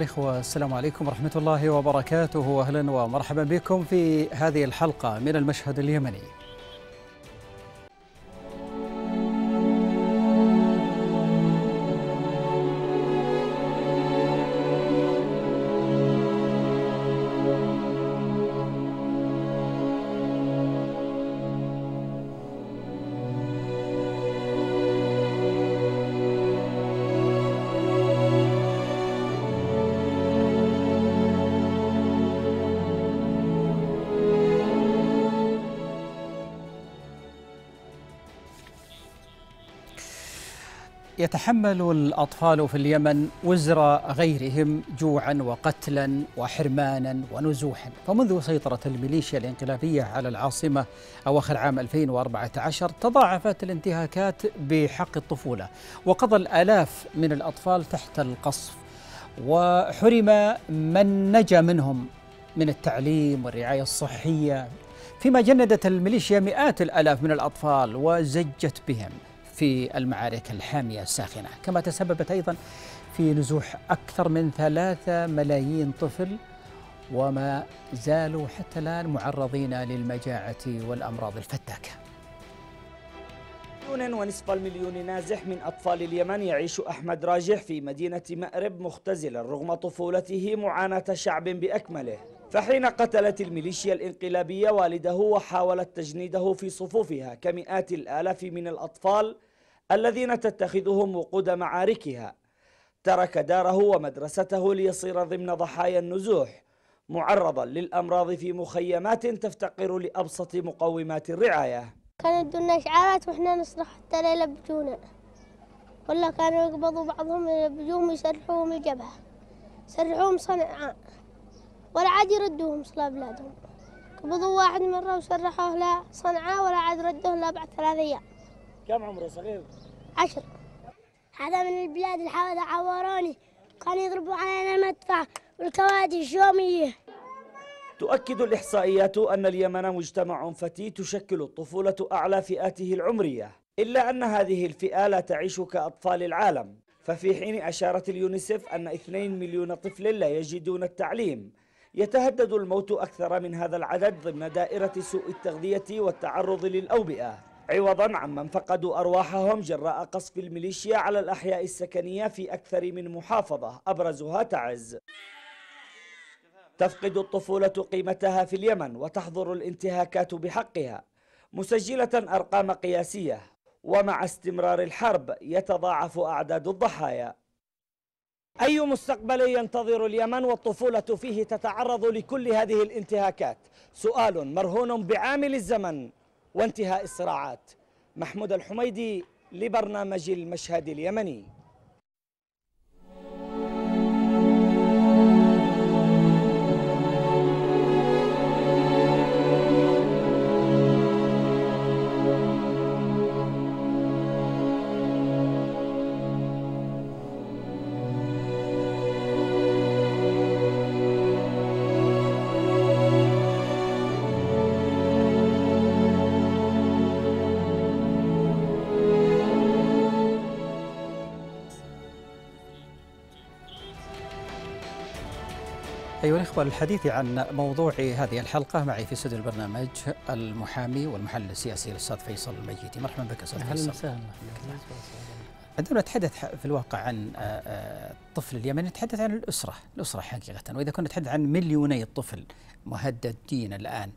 والإخوة السلام عليكم ورحمة الله وبركاته وأهلا ومرحبا بكم في هذه الحلقة من المشهد اليمني يتحمل الأطفال في اليمن وزر غيرهم جوعا وقتلا وحرمانا ونزوحا فمنذ سيطرة الميليشيا الانقلابية على العاصمة أواخر عام 2014 تضاعفت الانتهاكات بحق الطفولة وقضى الآلاف من الأطفال تحت القصف وحرم من نجا منهم من التعليم والرعاية الصحية فيما جندت الميليشيا مئات الآلاف من الأطفال وزجت بهم في المعارك الحامية الساخنة كما تسببت أيضا في نزوح أكثر من ثلاثة ملايين طفل وما زالوا حتى الآن معرضين للمجاعة والأمراض الفتاكة مليون ونصف المليون نازح من أطفال اليمن يعيش أحمد راجح في مدينة مأرب مختزلا رغم طفولته معاناة شعب بأكمله فحين قتلت الميليشيا الانقلابية والده وحاولت تجنيده في صفوفها كمئات الآلاف من الأطفال الذين تتخذهم وقود معاركها ترك داره ومدرسته ليصير ضمن ضحايا النزوح معرضا للأمراض في مخيمات تفتقر لأبسط مقومات الرعاية كانت يدونا إشعارات وإحنا نصرخ حتى لا يلبجونا ولا كانوا يقبضوا بعضهم يلبجوهم يسرحوهم الجبهة سرحوهم صنعاء ولا عاد يردوهم صلاة بلادهم قبضوا واحد مرة وسرحوه لصنعاء ولا عاد ردوه لا بعد ثلاث أيام كم عمره صغير؟ عشر هذا من البلاد الحوادث عوروني كانوا يضربوا علينا المدفع والكوادش يومية تؤكد الإحصائيات أن اليمن مجتمع فتي تشكل الطفولة أعلى فئاته العمرية إلا أن هذه الفئة لا تعيش كأطفال العالم ففي حين أشارت اليونيسف أن 2 مليون طفل لا يجدون التعليم يتهدد الموت أكثر من هذا العدد ضمن دائرة سوء التغذية والتعرض للأوبئة عوضا عمن فقدوا أرواحهم جراء قصف الميليشيا على الأحياء السكنية في أكثر من محافظة أبرزها تعز تفقد الطفولة قيمتها في اليمن وتحظر الانتهاكات بحقها مسجلة أرقام قياسية ومع استمرار الحرب يتضاعف أعداد الضحايا أي مستقبل ينتظر اليمن والطفولة فيه تتعرض لكل هذه الانتهاكات سؤال مرهون بعامل الزمن وانتهاء الصراعات محمود الحميدي لبرنامج المشهد اليمني الإخوة الحديث عن موضوع هذه الحلقة معي في استوديو البرنامج المحامي والمحلل السياسي الأستاذ فيصل الميتي مرحبا بك أستاذ فيصل أهلا وسهلا عندما نتحدث في الواقع عن آه، آه، الطفل اليمني نتحدث عن الأسرة الأسرة حقيقة وإذا كنا نتحدث عن مليوني الطفل مهددين الآن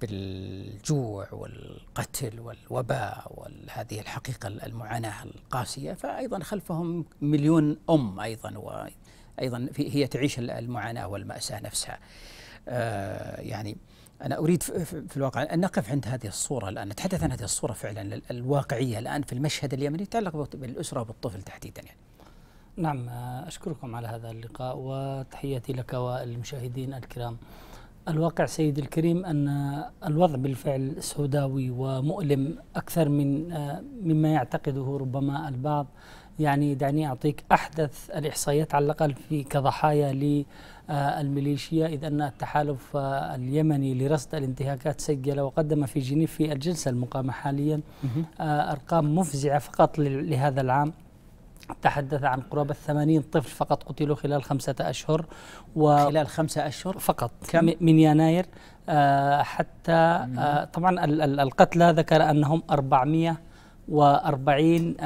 بالجوع والقتل والوباء وهذه الحقيقة المعاناة القاسية فأيضا خلفهم مليون أم أيضا و... أيضا في هي تعيش المعاناة والمأساة نفسها آه، يعني أنا أريد في الواقع أن نقف عند هذه الصورة الآن نتحدث عن هذه الصورة فعلا الواقعية الآن في المشهد اليمني يتعلق بالأسرة وبالطفل تحديدا يعني نعم آه، أشكركم على هذا اللقاء وتحياتي لك والمشاهدين الكرام الواقع سيدي الكريم أن الوضع بالفعل سوداوي ومؤلم أكثر من آه، مما يعتقده ربما البعض يعني دعني أعطيك أحدث الإحصائيات على الأقل في كضحايا للميليشيا إذ أن التحالف اليمني لرصد الانتهاكات سجل وقدم في جنيف في الجلسة المقامة حاليا أرقام مفزعة فقط لهذا العام تحدث عن قرابة 80 طفل فقط قتلوا خلال خمسة أشهر و خلال خمسة أشهر فقط كم؟ من يناير آه، حتى آه، طبعا القتلى ذكر أنهم 400 وأربعين آه،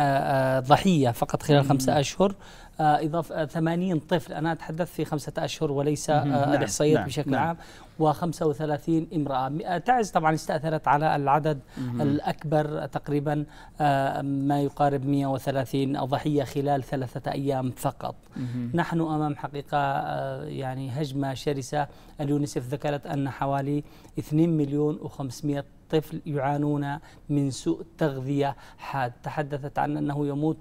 آه، ضحية فقط خلال خمسة أشهر آه، إضافة 80 طفل أنا أتحدث في خمسة أشهر وليس الإحصائيات نعم،, نعم بشكل نعم عام و35 امرأة تعز طبعا استأثرت على العدد الأكبر تقريبا ما يقارب 130 ضحية خلال ثلاثة أيام فقط نحن أمام حقيقة يعني هجمة شرسة اليونسف ذكرت أن حوالي 2 مليون و500 الطفل يعانون من سوء تغذية حاد تحدثت عن أنه يموت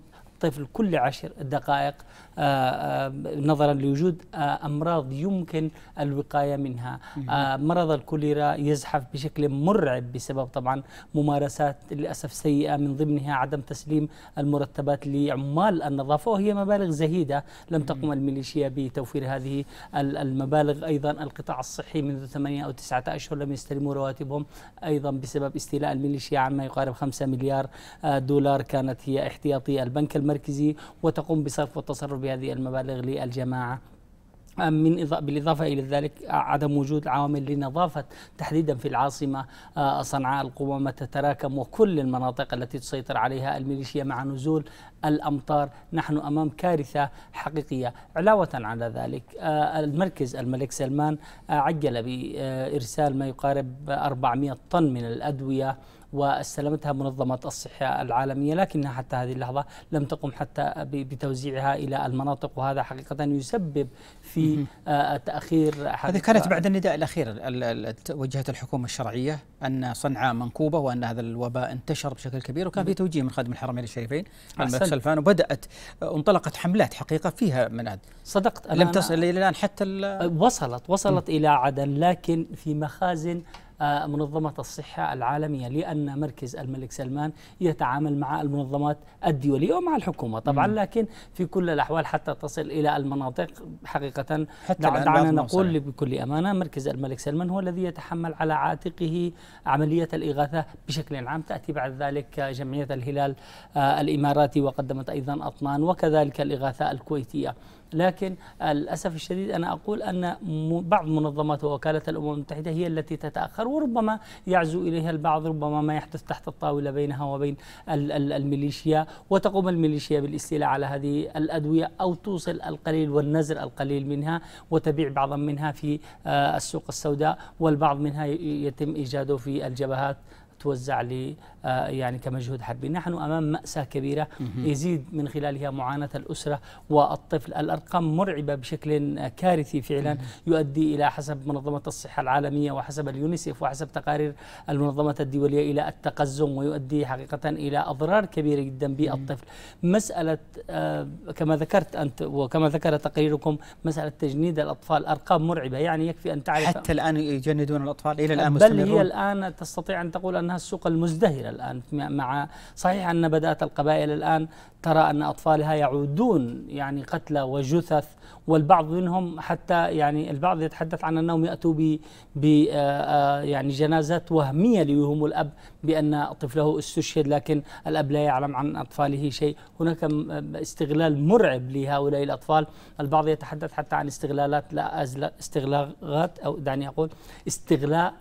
الطفل كل عشر دقائق آه، آه، نظرا لوجود آه، أمراض يمكن الوقاية منها مرض الكوليرا يزحف بشكل مرعب بسبب طبعا ممارسات للأسف سيئة من ضمنها عدم تسليم المرتبات لعمال النظافة وهي مبالغ زهيدة لم تقم الميليشيا بتوفير هذه المبالغ أيضا القطاع الصحي منذ ثمانية أو تسعة أشهر لم يستلموا رواتبهم أيضا بسبب استيلاء الميليشيا عما يقارب 5 مليار دولار كانت هي احتياطي البنك المركزي المركزي وتقوم بصرف والتصرف بهذه المبالغ للجماعه من بالإضافة إلى ذلك عدم وجود عوامل لنظافة تحديدا في العاصمة صنعاء القوامة تتراكم وكل المناطق التي تسيطر عليها الميليشيا مع نزول الأمطار نحن أمام كارثة حقيقية علاوة على ذلك المركز الملك سلمان عجل بإرسال ما يقارب 400 طن من الأدوية واستلمتها منظمة الصحة العالمية لكنها حتى هذه اللحظة لم تقم حتى بتوزيعها إلى المناطق وهذا حقيقة يسبب في آه، تأخير هذه كانت بعد النداء الأخير وجهت الحكومة الشرعية أن صنعاء منكوبة وأن هذا الوباء انتشر بشكل كبير وكان في توجيه من خادم الحرمين الشريفين الملك سلفان وبدأت انطلقت حملات حقيقة فيها مناد صدقت لم تصل إلى الآن حتى وصلت وصلت م. إلى عدن لكن في مخازن آه، منظمة الصحة العالمية لأن مركز الملك سلمان يتعامل مع المنظمات الدولية ومع الحكومة طبعا لكن في كل الأحوال حتى تصل إلى المناطق حقيقة حتى دعنا نقول بكل أمانة مركز الملك سلمان هو الذي يتحمل على عاتقه عملية الإغاثة بشكل عام تأتي بعد ذلك جمعية الهلال آه، الإماراتي وقدمت أيضا أطنان وكذلك الإغاثة الكويتية لكن للأسف الشديد أنا أقول أن بعض منظمات ووكالة الأمم المتحدة هي التي تتأخر وربما يعزو إليها البعض ربما ما يحدث تحت الطاولة بينها وبين الميليشيا وتقوم الميليشيا بالاستيلاء على هذه الأدوية أو توصل القليل والنزر القليل منها وتبيع بعضا منها في آه، السوق السوداء والبعض منها يتم إيجاده في الجبهات توزع آه، يعني كمجهود حربي نحن أمام مأساة كبيرة يزيد من خلالها معاناة الأسرة والطفل الأرقام مرعبة بشكل كارثي فعلا يؤدي إلى حسب منظمة الصحة العالمية وحسب اليونيسف وحسب تقارير المنظمة الدولية إلى التقزم ويؤدي حقيقة إلى أضرار كبيرة جدا بالطفل مسألة آه، كما ذكرت أنت وكما ذكر تقريركم مسألة تجنيد الأطفال أرقام مرعبة يعني يكفي أن تعرف حتى الآن يجندون الأطفال إلى الآن بل بل هي الآن تستطيع أن تقول أنها السوق المزدهرة الآن مع صحيح أن بدأت القبائل الآن ترى أن أطفالها يعودون يعني قتلى وجثث والبعض منهم حتى يعني البعض يتحدث عن أنهم يأتوا ب آه، آه، يعني جنازات وهمية ليهم الأب بأن طفله استشهد لكن الأب لا يعلم عن أطفاله شيء هناك استغلال مرعب لهؤلاء الأطفال البعض يتحدث حتى عن استغلالات لا استغلاغات أو دعني أقول استغلاء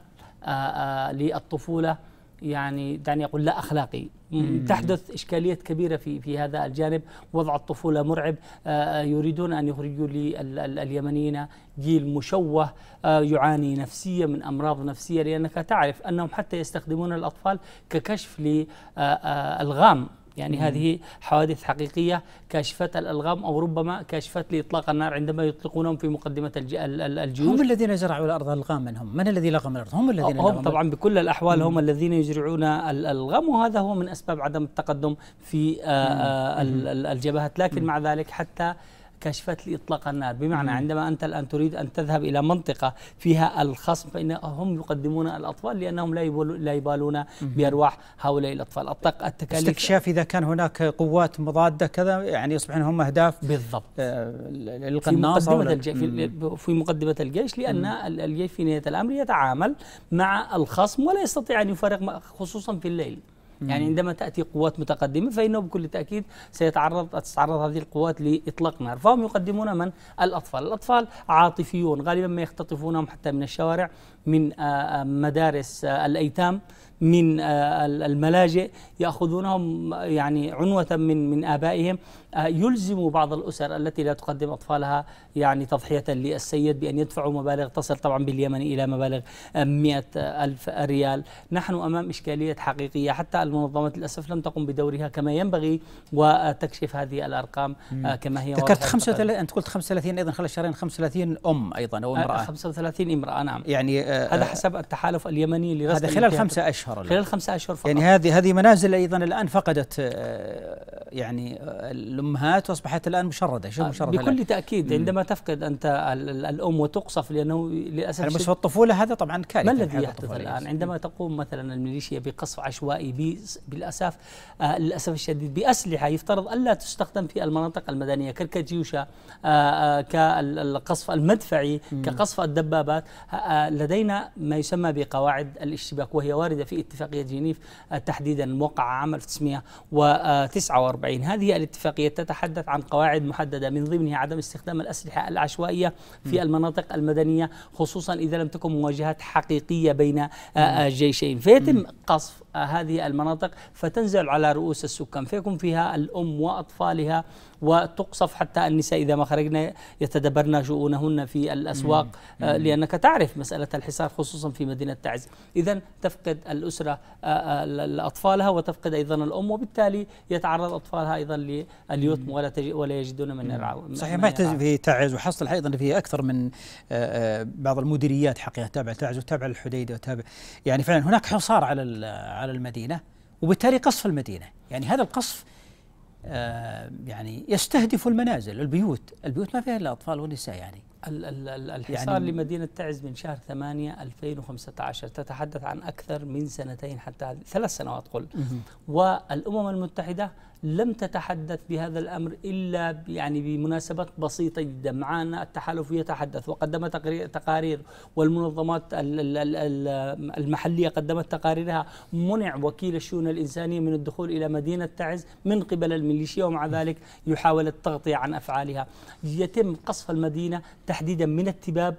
آه، للطفولة يعني دعني اقول لا اخلاقي مم. تحدث اشكاليات كبيره في في هذا الجانب وضع الطفوله مرعب آه، آه، يريدون ان يخرجوا لليمنيين اليمنيين جيل مشوه آه، يعاني نفسيا من امراض نفسيه لانك تعرف انهم حتى يستخدمون الاطفال ككشف للغام يعني مم. هذه حوادث حقيقية كاشفات الألغام أو ربما كاشفات لإطلاق النار عندما يطلقونهم في مقدمة الجيوش هم الذين زرعوا الأرض الغام من هم من الذي لغم الأرض هم الذين هم طبعا بكل الأحوال مم. هم الذين يزرعون الألغام وهذا هو من أسباب عدم التقدم في آآ آه، آآ آه، الجبهات لكن مم. مع ذلك حتى كشفت لي إطلاق النار بمعنى عندما أنت الآن تريد أن تذهب إلى منطقة فيها الخصم فإنهم يقدمون الأطفال لأنهم لا لا يبالون بأرواح هؤلاء الأطفال التكاليف استكشاف إذا كان هناك قوات مضادة كذا يعني يصبحون هم أهداف بالضبط آه، للقناصة في مقدمة, في مقدمة الجيش لأن الجيش في نهاية الأمر يتعامل مع الخصم ولا يستطيع أن يفارق خصوصا في الليل يعني عندما تأتي قوات متقدمة فإنه بكل تأكيد سيتعرض تتعرض هذه القوات لإطلاق نار فهم يقدمون من الأطفال الأطفال عاطفيون غالبا ما يختطفونهم حتى من الشوارع من آه، آه، مدارس آه، الأيتام من آه، الملاجئ ياخذونهم يعني عنوه من من ابائهم آه، يلزم بعض الاسر التي لا تقدم اطفالها يعني تضحيه للسيد بان يدفعوا مبالغ تصل طبعا باليمن الى مبالغ آه، مئة الف ريال نحن امام اشكاليه حقيقيه حتى المنظمات للاسف لم تقم بدورها كما ينبغي وتكشف هذه الارقام كما هي ذكرت 35 انت قلت 35 ايضا خلال شهرين 35 ام ايضا او امراه 35 امراه نعم يعني هذا حسب التحالف اليمني لرصد هذا خلال خمسة اشهر أشهر خلال خمسة أشهر فقط يعني هذه هذه منازل أيضا الآن فقدت آه، يعني آه، الأمهات وأصبحت الآن مشردة شو آه، مشردة بكل الآن. تأكيد عندما تفقد أنت الأم وتقصف لأنه للأسف على بس في الطفولة هذا طبعا كارثة ما الذي يحدث الآن عندما تقوم مثلا الميليشيا بقصف عشوائي بالأسف للأسف الشديد بأسلحة يفترض ألا تستخدم في المناطق المدنية كالكاتيوشا كالقصف المدفعي كقصف الدبابات لدينا ما يسمى بقواعد الاشتباك وهي وارده في اتفاقية جنيف آه، تحديدا الموقع عام 1949 هذه الاتفاقية تتحدث عن قواعد محددة من ضمنها عدم استخدام الأسلحة العشوائية في المناطق المدنية خصوصا إذا لم تكن مواجهات حقيقية بين آه، آه، جيشين فيتم قصف هذه المناطق فتنزل على رؤوس السكان فيكون فيها الأم وأطفالها وتقصف حتى النساء إذا ما خرجنا يتدبرن شؤونهن في الأسواق آه، لأنك تعرف مسألة الحصار خصوصا في مدينة تعز إذا تفقد الأسرة آه، آه، أطفالها وتفقد أيضا الأم وبالتالي يتعرض أطفالها أيضا لليتم ولا, ولا يجدون من يرعى صحيح ما يحتاج في تعز وحصل أيضا في أكثر من بعض المديريات حقيقة تابع تعز وتابع الحديدة وتابع يعني فعلا هناك حصار على على المدينة وبالتالي قصف المدينة يعني هذا القصف آه، يعني يستهدف المنازل البيوت البيوت ما فيها إلا أطفال ونساء يعني, يعني الحصار يعني لمدينة تعز من شهر 8 2015 تتحدث عن أكثر من سنتين حتى ثلاث سنوات قل والأمم المتحدة لم تتحدث بهذا الامر الا يعني بمناسبات بسيطه جدا معنا التحالف يتحدث وقدم تقارير والمنظمات المحليه قدمت تقاريرها منع وكيل الشؤون الانسانيه من الدخول الى مدينه تعز من قبل الميليشيا ومع ذلك يحاول التغطيه عن افعالها يتم قصف المدينه تحديدا من التباب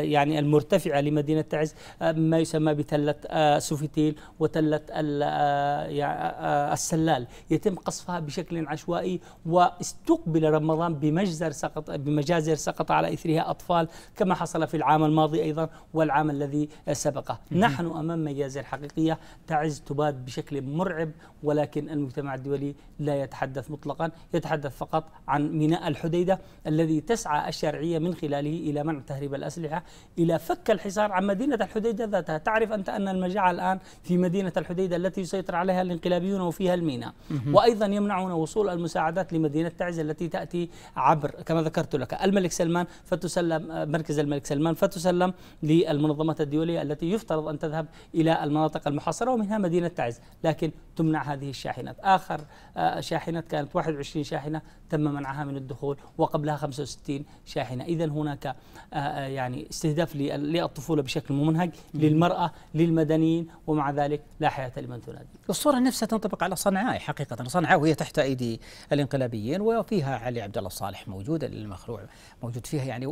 يعني المرتفعه لمدينه تعز آه، ما يسمى بتله آه، سوفيتيل وتله آه، السلال يتم قصفها بشكل عشوائي واستقبل رمضان بمجزر سقط بمجازر سقط على اثرها اطفال كما حصل في العام الماضي ايضا والعام الذي سبقه نحن امام مجازر حقيقيه تعز تباد بشكل مرعب ولكن المجتمع الدولي لا يتحدث مطلقا يتحدث فقط عن ميناء الحديده الذي تسعى الشرعيه من خلاله الى منع تهريب الاسلحه الى فك الحصار عن مدينه الحديده ذاتها تعرف انت ان المجاعه الان في مدينه الحديده التي يسيطر عليها الانقلابيون وفيها الميناء وايضا يمنعون وصول المساعدات لمدينه تعز التي تاتي عبر كما ذكرت لك الملك سلمان فتسلم آه، مركز الملك سلمان فتسلم للمنظمات الدوليه التي يفترض ان تذهب الى المناطق المحاصره ومنها مدينه تعز لكن تمنع هذه الشاحنات اخر آه، شاحنات كانت 21 شاحنه تم منعها من الدخول وقبلها 65 شاحنه اذا هناك آه، يعني استهداف للطفوله بشكل ممنهج للمراه للمدنيين ومع ذلك لا حياه لمن تنادي الصوره نفسها تنطبق على صنعاء حقيقه مواطن صنعاء وهي تحت ايدي الانقلابيين وفيها علي عبد الله الصالح موجود المخلوع موجود فيها يعني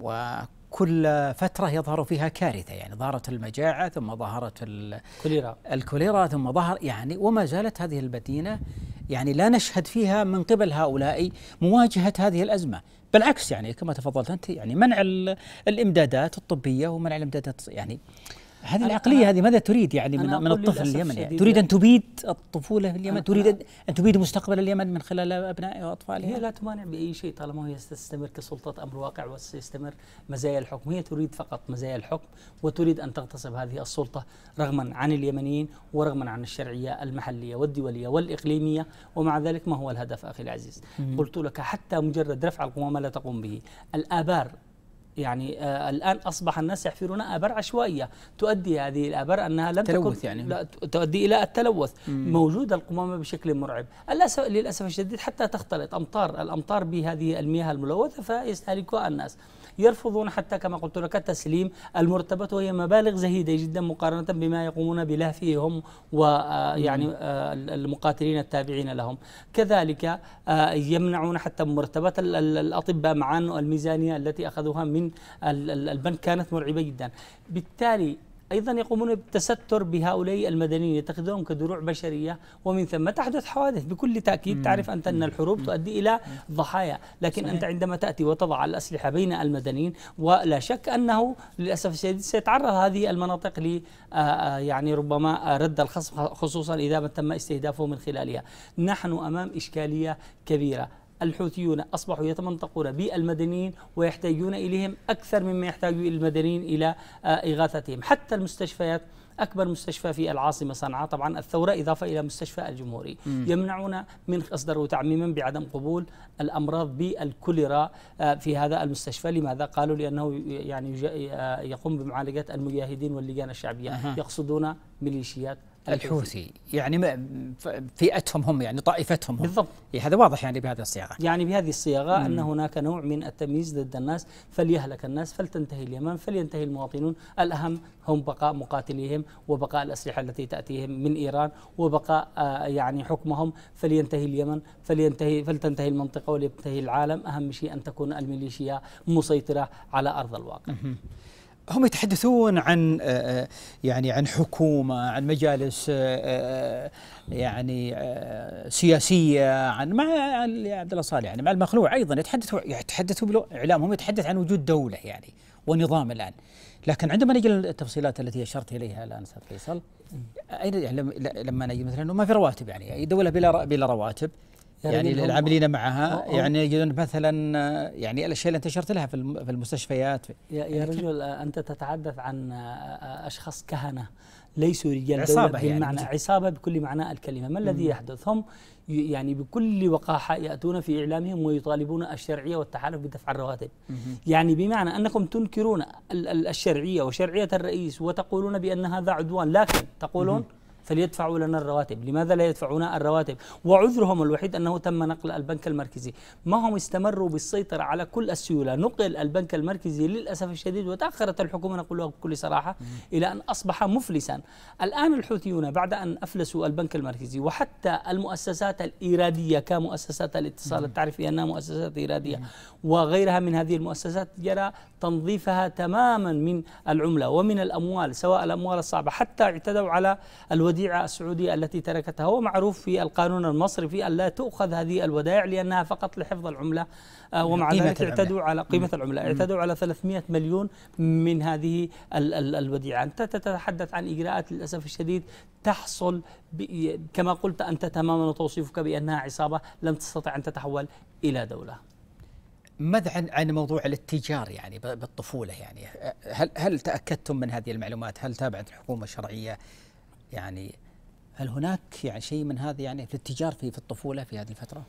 وكل فترة يظهر فيها كارثة يعني ظهرت المجاعة ثم ظهرت الكوليرا الكوليرا ثم ظهر يعني وما زالت هذه المدينة يعني لا نشهد فيها من قبل هؤلاء مواجهة هذه الأزمة بالعكس يعني كما تفضلت أنت يعني منع الإمدادات الطبية ومنع الإمدادات يعني هذه العقليه هذه ماذا تريد يعني من, من الطفل اليمني يعني تريد ان تبيد الطفوله في اليمن تريد ان تبيد مستقبل اليمن من خلال ابنائها واطفالها هي لا تمانع باي شيء طالما هي تستمر كسلطه امر واقع وستستمر مزايا الحكم هي تريد فقط مزايا الحكم وتريد ان تغتصب هذه السلطه رغما عن اليمنيين ورغما عن الشرعيه المحليه والدوليه والاقليميه ومع ذلك ما هو الهدف اخي العزيز قلت لك حتى مجرد رفع القوامه لا تقوم به الابار يعني آه الان اصبح الناس يحفرون ابار عشوائيه تؤدي هذه الابار انها لم تلوث تكن يعني لا تؤدي الى التلوث مم. القمامه بشكل مرعب للاسف للاسف الشديد حتى تختلط امطار الامطار بهذه المياه الملوثه فيستهلكها الناس يرفضون حتى كما قلت لك التسليم المرتبط وهي مبالغ زهيدة جدا مقارنة بما يقومون بلهفه هم ويعني آه، آه، المقاتلين التابعين لهم كذلك آه، يمنعون حتى مرتبة الأطباء مع الميزانية التي أخذوها من البنك كانت مرعبة جدا بالتالي أيضا يقومون بالتستر بهؤلاء المدنيين يتخذونهم كدروع بشرية ومن ثم تحدث حوادث بكل تأكيد تعرف أنت أن الحروب تؤدي إلى ضحايا لكن صحيح. أنت عندما تأتي وتضع الأسلحة بين المدنيين ولا شك أنه للأسف الشديد سيتعرض هذه المناطق ل آه، آه، يعني ربما رد الخصم خصوصا إذا ما تم استهدافه من خلالها نحن أمام إشكالية كبيرة الحوثيون أصبحوا يتمنطقون بالمدنيين ويحتاجون إليهم أكثر مما يحتاج المدنيين إلى آه، إغاثتهم حتى المستشفيات أكبر مستشفى في العاصمة صنعاء طبعا الثورة إضافة إلى مستشفى الجمهوري م. يمنعون من إصدار تعميما بعدم قبول الأمراض بالكوليرا آه، في هذا المستشفى لماذا قالوا لأنه يعني آه، يقوم بمعالجة المجاهدين واللجان الشعبية أه. يقصدون ميليشيات الحوثي يعني فئتهم هم يعني طائفتهم هم بالضبط إيه، هذا واضح يعني بهذه الصياغه يعني بهذه الصياغه ان هناك نوع من التمييز ضد الناس فليهلك الناس فلتنتهي اليمن فلينتهي المواطنون الاهم هم بقاء مقاتليهم وبقاء الاسلحه التي تاتيهم من ايران وبقاء آه يعني حكمهم فلينتهي اليمن فلينتهي فلتنتهي المنطقه ولينتهي العالم اهم شيء ان تكون الميليشيا مسيطره على ارض الواقع هم يتحدثون عن آه، آه، يعني عن حكومه عن مجالس آه، يعني سياسيه عن مع عبد الله صالح يعني مع المخلوع ايضا يتحدثوا يتحدثوا اعلامهم يتحدث عن وجود دوله يعني ونظام الان لكن عندما نجي للتفصيلات التي اشرت اليها الان استاذ فيصل اين يعني لما نجي مثلا انه ما في رواتب يعني اي دوله بلا بلا رواتب يعني العاملين معها يعني يجدون مثلا يعني الاشياء اللي انت لها في المستشفيات يا, يا يعني رجل آه، انت تتحدث عن آه، آه، اشخاص كهنه ليسوا رجال عصابة دولة يعني عصابة بكل معنى الكلمة ما الذي يحدث هم يعني بكل وقاحة يأتون في إعلامهم ويطالبون الشرعية والتحالف بدفع الرواتب يعني بمعنى أنكم تنكرون الشرعية وشرعية الرئيس وتقولون بأن هذا عدوان لكن تقولون فليدفعوا لنا الرواتب لماذا لا يدفعون الرواتب وعذرهم الوحيد أنه تم نقل البنك المركزي ما هم استمروا بالسيطرة على كل السيولة نقل البنك المركزي للأسف الشديد وتأخرت الحكومة نقولها بكل صراحة إلى أن أصبح مفلسا الآن الحوثيون بعد أن أفلسوا البنك المركزي وحتى المؤسسات الإيرادية كمؤسسات الاتصال تعرف أنها مؤسسات إيرادية وغيرها من هذه المؤسسات جرى تنظيفها تماما من العملة ومن الأموال سواء الأموال الصعبة حتى اعتدوا على الودي الوديعة السعودية التي تركتها هو معروف في القانون المصري في أن لا تؤخذ هذه الودائع لأنها فقط لحفظ العملة آه، ومع ذلك اعتدوا على قيمة مم. العملة اعتدوا على 300 مليون من هذه ال ال الوديعة أنت تتحدث عن إجراءات للأسف الشديد تحصل كما قلت أنت تماما توصيفك بأنها عصابة لم تستطع أن تتحول إلى دولة ماذا عن عن موضوع الاتجار يعني بالطفوله يعني هل هل تاكدتم من هذه المعلومات؟ هل تابعت الحكومه الشرعيه يعني هل هناك يعني شيء من هذا يعني في التجار في في الطفوله في هذه الفتره؟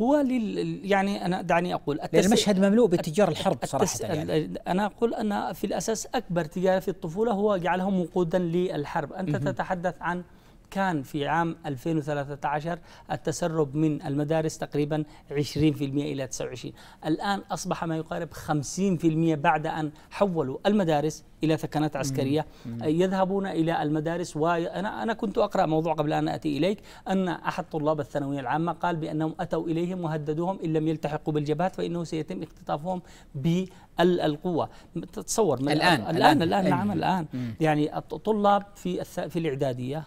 هو لل يعني انا دعني اقول التس... المشهد مملوء بالتجار الحرب صراحه يعني انا اقول ان في الاساس اكبر تجاره في الطفوله هو جعلهم وقودا للحرب، انت م -م. تتحدث عن كان في عام 2013 التسرب من المدارس تقريبا 20% إلى 29 الآن أصبح ما يقارب 50% بعد أن حولوا المدارس إلى ثكنات عسكرية يذهبون إلى المدارس وأنا أنا كنت أقرأ موضوع قبل أن أتي إليك أن أحد طلاب الثانوية العامة قال بأنهم أتوا إليهم وهددوهم إن لم يلتحقوا بالجبهات فإنه سيتم اختطافهم بالقوة تتصور الآن الآن الآن, الآن, الآن نعم الآن يعني الطلاب في في الإعدادية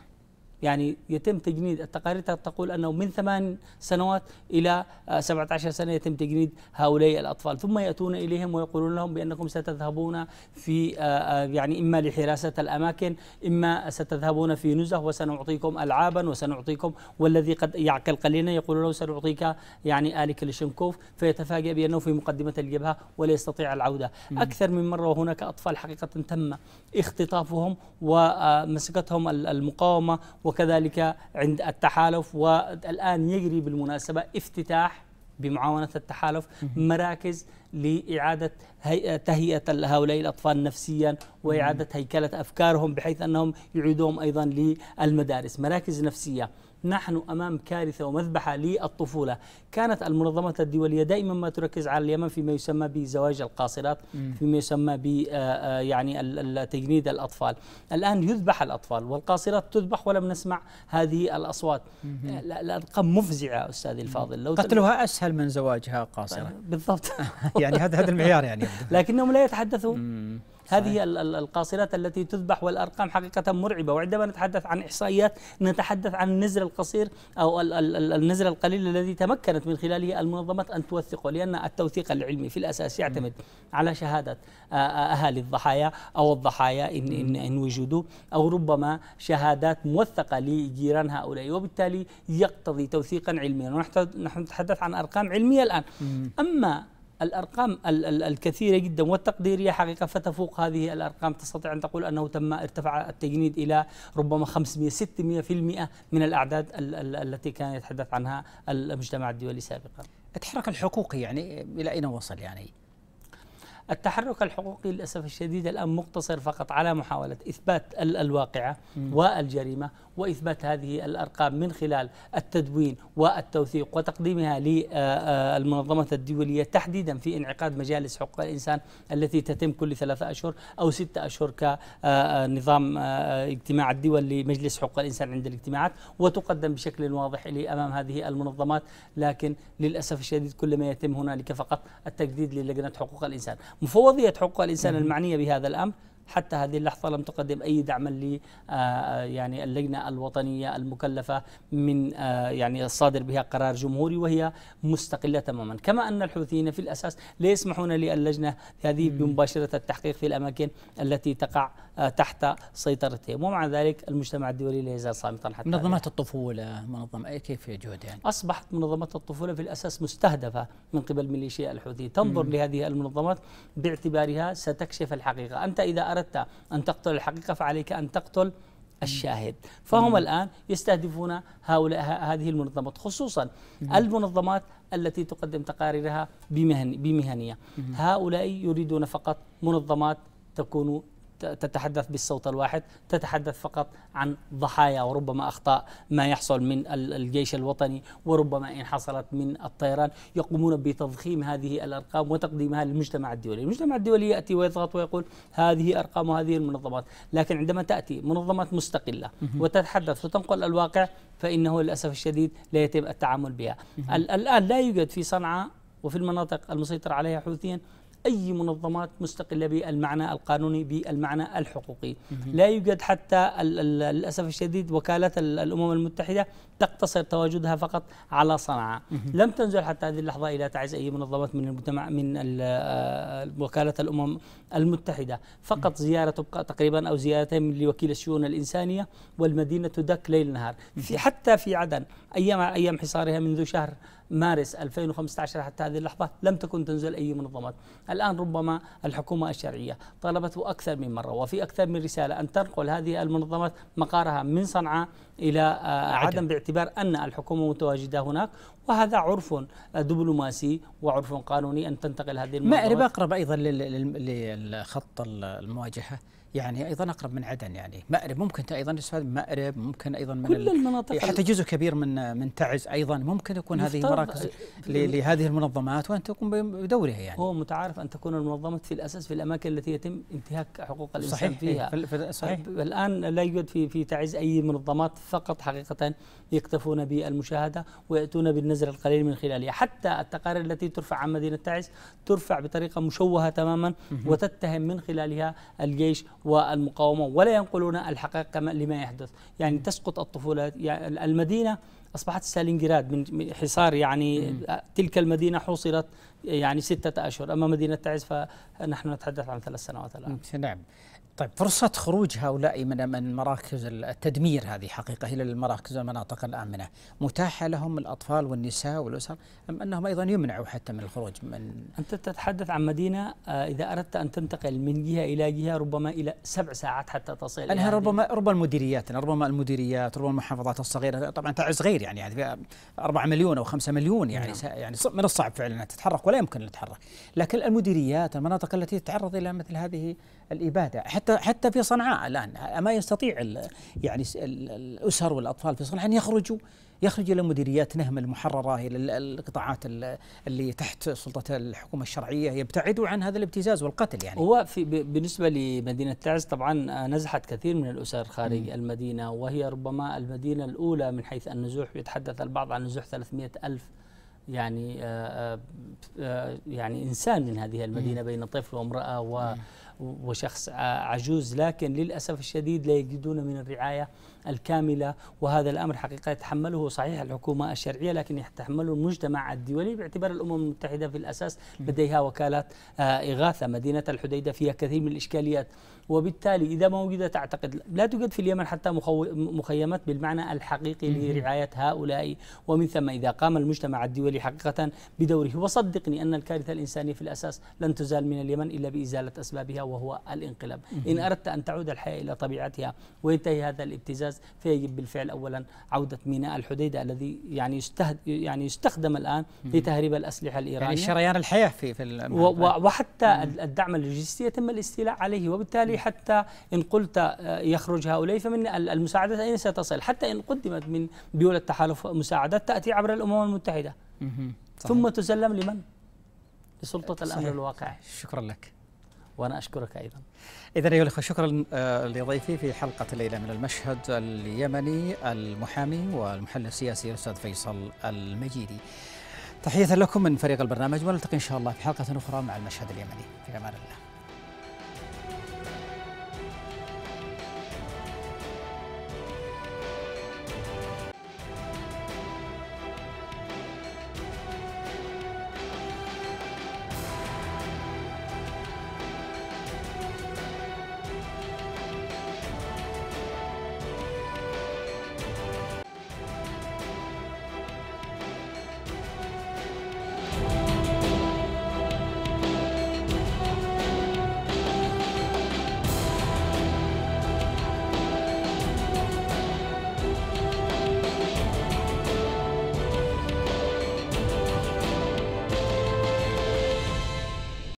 يعني يتم تجنيد التقارير تقول أنه من ثمان سنوات إلى 17 آه، سنة يتم تجنيد هؤلاء الأطفال ثم يأتون إليهم ويقولون لهم بأنكم ستذهبون في آه، آه، يعني إما لحراسة الأماكن إما ستذهبون في نزه وسنعطيكم ألعابا وسنعطيكم والذي قد يعقل قليلا يقول له سنعطيك يعني آل كليشنكوف فيتفاجئ بأنه في مقدمة الجبهة ولا يستطيع العودة أكثر من مرة وهناك أطفال حقيقة تم اختطافهم ومسكتهم المقاومة وكذلك عند التحالف والآن يجري بالمناسبة افتتاح بمعاونة التحالف مراكز لإعادة تهيئة هؤلاء الأطفال نفسيا وإعادة هيكلة أفكارهم بحيث أنهم يعيدوهم أيضا للمدارس مراكز نفسية نحن امام كارثه ومذبحه للطفوله، كانت المنظمات الدوليه دائما ما تركز على اليمن فيما يسمى بزواج القاصرات، فيما يسمى ب آه، آه، يعني تجنيد الاطفال، الان يذبح الاطفال والقاصرات تذبح ولم نسمع هذه الاصوات. آه، الارقام مفزعه استاذي الفاضل لو قتلها اسهل من زواجها قاصره بالضبط يعني هذا هذا المعيار يعني لكنهم لا يتحدثون هذه القاصرات التي تذبح والأرقام حقيقة مرعبة وعندما نتحدث عن إحصائيات نتحدث عن النزر القصير أو النزر القليل الذي تمكنت من خلاله المنظمات أن توثقه لأن التوثيق العلمي في الأساس يعتمد على شهادة آه، آه، أهالي الضحايا أو الضحايا إن, إن, إن وجدوا أو ربما شهادات موثقة لجيران هؤلاء وبالتالي يقتضي توثيقا علميا ونحن نتحدث عن أرقام علمية الآن أما الأرقام الكثيرة جدا والتقديرية حقيقة فتفوق هذه الأرقام تستطيع أن تقول أنه تم ارتفع التجنيد إلى ربما 500 600% من الأعداد التي كان يتحدث عنها المجتمع الدولي سابقا التحرك الحقوقي يعني إلى أين وصل يعني؟ التحرك الحقوقي للاسف الشديد الان مقتصر فقط على محاوله اثبات الواقعه والجريمه وإثبات هذه الأرقام من خلال التدوين والتوثيق وتقديمها للمنظمة الدولية تحديدا في انعقاد مجالس حقوق الإنسان التي تتم كل ثلاثة أشهر أو ستة أشهر كنظام آه، اجتماع الدول لمجلس حقوق الإنسان عند الاجتماعات وتقدم بشكل واضح أمام هذه المنظمات لكن للأسف الشديد كل ما يتم هنالك فقط التجديد للجنة حقوق الإنسان مفوضية حقوق الإنسان المعنية بهذا الأمر حتى هذه اللحظة لم تقدم أي دعم ل آه، آه، يعني اللجنة الوطنية المكلفة من آه، يعني الصادر بها قرار جمهوري وهي مستقلة تماما كما أن الحوثيين في الأساس لا يسمحون للجنة هذه بمباشرة التحقيق في الأماكن التي تقع تحت سيطرتهم ومع ذلك المجتمع الدولي لا يزال صامتا حتى منظمات الطفولة منظمة كيف جهد يعني؟ أصبحت منظمات الطفولة في الأساس مستهدفة من قبل ميليشيا الحوثي تنظر مم. لهذه المنظمات باعتبارها ستكشف الحقيقة أنت إذا أردت أن تقتل الحقيقة فعليك أن تقتل الشاهد فهم مم. الآن يستهدفون هؤلاء هذه المنظمات خصوصا مم. المنظمات التي تقدم تقاريرها بمهن بمهنية مم. هؤلاء يريدون فقط منظمات تكون تتحدث بالصوت الواحد تتحدث فقط عن ضحايا وربما أخطاء ما يحصل من الجيش الوطني وربما إن حصلت من الطيران يقومون بتضخيم هذه الأرقام وتقديمها للمجتمع الدولي المجتمع الدولي يأتي ويضغط ويقول هذه أرقام وهذه المنظمات لكن عندما تأتي منظمات مستقلة وتتحدث وتنقل الواقع فإنه للأسف الشديد لا يتم التعامل بها الآن لا يوجد في صنعاء وفي المناطق المسيطرة عليها حوثيا أي منظمات مستقلة بالمعنى القانوني بالمعنى الحقوقي لا يوجد حتى للأسف الشديد وكالة الأمم المتحدة تقتصر تواجدها فقط على صنعاء لم تنزل حتى هذه اللحظة إلى تعز أي منظمات من المجتمع من آه، وكالة الأمم المتحدة فقط زيارة تقريبا أو زيارتين لوكيل الشؤون الإنسانية والمدينة تدك ليل نهار في حتى في عدن أيام أيام حصارها منذ شهر مارس 2015 حتى هذه اللحظة لم تكن تنزل أي منظمات الآن ربما الحكومة الشرعية طلبته أكثر من مرة وفي أكثر من رسالة أن تنقل هذه المنظمات مقارها من صنعاء إلى آه، عدن, عدن باعتبار أن الحكومة متواجدة هناك وهذا عرف دبلوماسي وعرف قانوني أن تنتقل هذه المنظمات ما أقرب أيضا للخط المواجهة يعني ايضا اقرب من عدن يعني مأرب ممكن ايضا تستفاد مأرب ممكن ايضا من كل المناطق يعني حتى جزء كبير من من تعز ايضا ممكن يكون هذه مراكز لهذه المنظمات وان تقوم بدورها يعني هو متعارف ان تكون المنظمات في الاساس في الاماكن التي يتم انتهاك حقوق الانسان صحيح إيه، فيها صحيح طيب، الان لا يوجد في في تعز اي منظمات فقط حقيقه يكتفون بالمشاهده وياتون بالنزر القليل من خلالها حتى التقارير التي ترفع عن مدينه تعز ترفع بطريقه مشوهه تماما وتتهم من خلالها الجيش والمقاومة ولا ينقلون الحقائق كما لما يحدث يعني تسقط الطفولة يعني المدينة أصبحت ستالينجراد من حصار يعني تلك المدينة حوصرت يعني ستة أشهر أما مدينة تعز فنحن نتحدث عن ثلاث سنوات الآن نعم طيب فرصة خروج هؤلاء من من مراكز التدمير هذه حقيقة إلى المراكز والمناطق الآمنة متاحة لهم الأطفال والنساء والأسر أم أنهم أيضا يمنعوا حتى من الخروج من أنت تتحدث عن مدينة آه، إذا أردت أن تنتقل من جهة إلى جهة ربما إلى سبع ساعات حتى تصل أنها ربما ربما المديريات ربما المديريات ربما المحافظات الصغيرة طبعا تعز غير يعني هذه يعني 4 مليون أو 5 مليون يعني نعم. يعني من الصعب فعلا أن تتحرك ولا يمكن أن تتحرك لكن المديريات المناطق التي تتعرض إلى مثل هذه الإبادة حتى حتى حتى في صنعاء الان ما يستطيع الـ يعني الـ الاسر والاطفال في صنعاء ان يخرجوا يخرجوا الى مديريات نهم المحرره الى القطاعات اللي تحت سلطه الحكومه الشرعيه يبتعدوا عن هذا الابتزاز والقتل يعني هو في بالنسبه لمدينه تعز طبعا آه، نزحت كثير من الاسر خارج م. المدينه وهي ربما المدينه الاولى من حيث النزوح يتحدث البعض عن نزوح 300 الف يعني آآ آه، آآ آه، يعني انسان من هذه المدينه بين طفل وامراه و م. وشخص عجوز لكن للأسف الشديد لا يجدون من الرعاية الكاملة وهذا الأمر حقيقة يتحمله صحيح الحكومة الشرعية لكن يتحمله المجتمع الدولي باعتبار الأمم المتحدة في الأساس لديها وكالات آه، إغاثة مدينة الحديدة فيها كثير من الإشكاليات وبالتالي إذا ما وجدت أعتقد لا توجد في اليمن حتى مخيمات بالمعنى الحقيقي لرعاية هؤلاء ومن ثم إذا قام المجتمع الدولي حقيقة بدوره وصدقني أن الكارثة الإنسانية في الأساس لن تزال من اليمن إلا بإزالة أسبابها وهو الانقلاب إن أردت أن تعود الحياة إلى طبيعتها وينتهي هذا الابتزاز الغاز فيجب بالفعل اولا عوده ميناء الحديده الذي يعني يستهد يعني يستخدم الان لتهريب الاسلحه الايرانيه يعني شريان الحياه في في وحتى الدعم اللوجستي يتم الاستيلاء عليه وبالتالي حتى ان قلت آه، يخرج هؤلاء فمن المساعدات اين ستصل حتى ان قدمت من بيول التحالف مساعدات تاتي عبر الامم المتحده ثم تسلم لمن؟ لسلطه الامر الواقع شكرا لك وأنا أشكرك أيضا إذا أيها الأخوة شكرا آه، لضيفي في حلقة الليلة من المشهد اليمني المحامي والمحلل السياسي الأستاذ فيصل المجيدي تحية لكم من فريق البرنامج ونلتقي إن شاء الله في حلقة أخرى مع المشهد اليمني في أمان الله